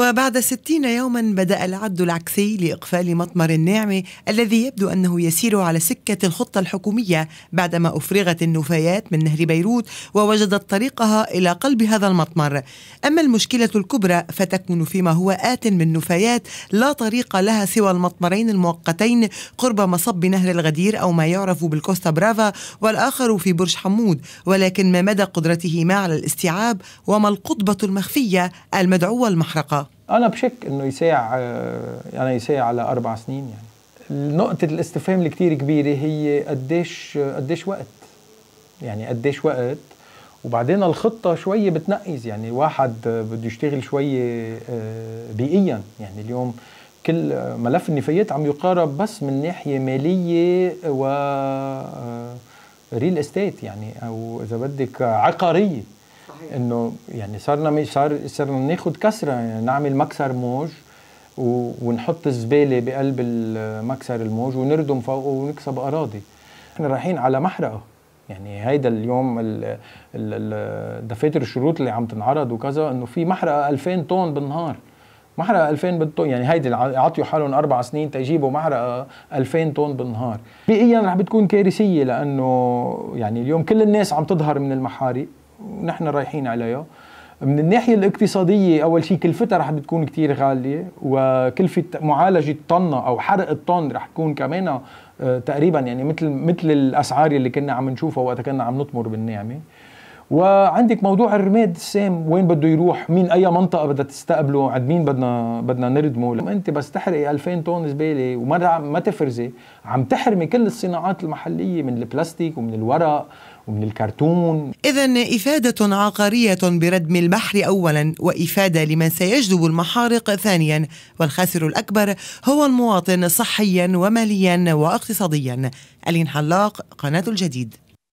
وبعد ستين يوما بدأ العد العكسي لإقفال مطمر الناعمة الذي يبدو أنه يسير على سكة الخطة الحكومية بعدما أفرغت النفايات من نهر بيروت ووجدت طريقها إلى قلب هذا المطمر أما المشكلة الكبرى فتكمن فيما هو آت من نفايات لا طريق لها سوى المطمرين المؤقتين قرب مصب نهر الغدير أو ما يعرف بالكوستا برافا والآخر في برج حمود ولكن ما مدى قدرتهما على الاستيعاب وما القطبة المخفية المدعوة المحرقة انا بشك انه يساع يعني يساع على اربع سنين يعني نقطة الاستفهام الكتير كبيرة هي قديش قديش وقت يعني قديش وقت وبعدين الخطة شوية بتنقز يعني واحد بده يشتغل شوية آه، بيئيا يعني اليوم كل ملف النفايات عم يقارب بس من ناحية مالية و ريل آه، استيت يعني او اذا بدك عقاريه صحيح انه يعني صرنا صار صرنا ناخذ كسره يعني نعمل مكسر موج ونحط الزباله بقلب المكسر الموج ونردم فوقه ونكسب اراضي احنا رايحين على محرقه يعني هيدا اليوم دفاتر الشروط اللي عم تنعرض وكذا انه في محرقه 2000 طن بالنهار محرقه 2000 طن يعني هيدي عطيوا حالهم اربع سنين تيجيبوا محرقه 2000 طن بالنهار بيئيا رح بتكون كارثيه لانه يعني اليوم كل الناس عم تظهر من المحارق نحن رايحين عليها من الناحيه الاقتصاديه اول شيء كلفتها رح بتكون كتير غاليه وكلفه معالجه طنه او حرق الطن رح تكون كمان آه، تقريبا يعني مثل مثل الاسعار اللي كنا عم نشوفها وقت كنا عم نطمر بالنعمه وعندك موضوع الرماد السام وين بده يروح مين اي منطقه بدها تستقبله عند مين بدنا بدنا نردمه لما انت بس تحرقي 2000 طن زباله وما ما تفرزي عم تحرمي كل الصناعات المحليه من البلاستيك ومن الورق ومن الكرتون إذا إفادة عقارية بردم البحر أولا وإفادة لمن سيجذب المحارق ثانيا والخاسر الأكبر هو المواطن صحيا وماليا واقتصاديا ألين حلاق قناة الجديد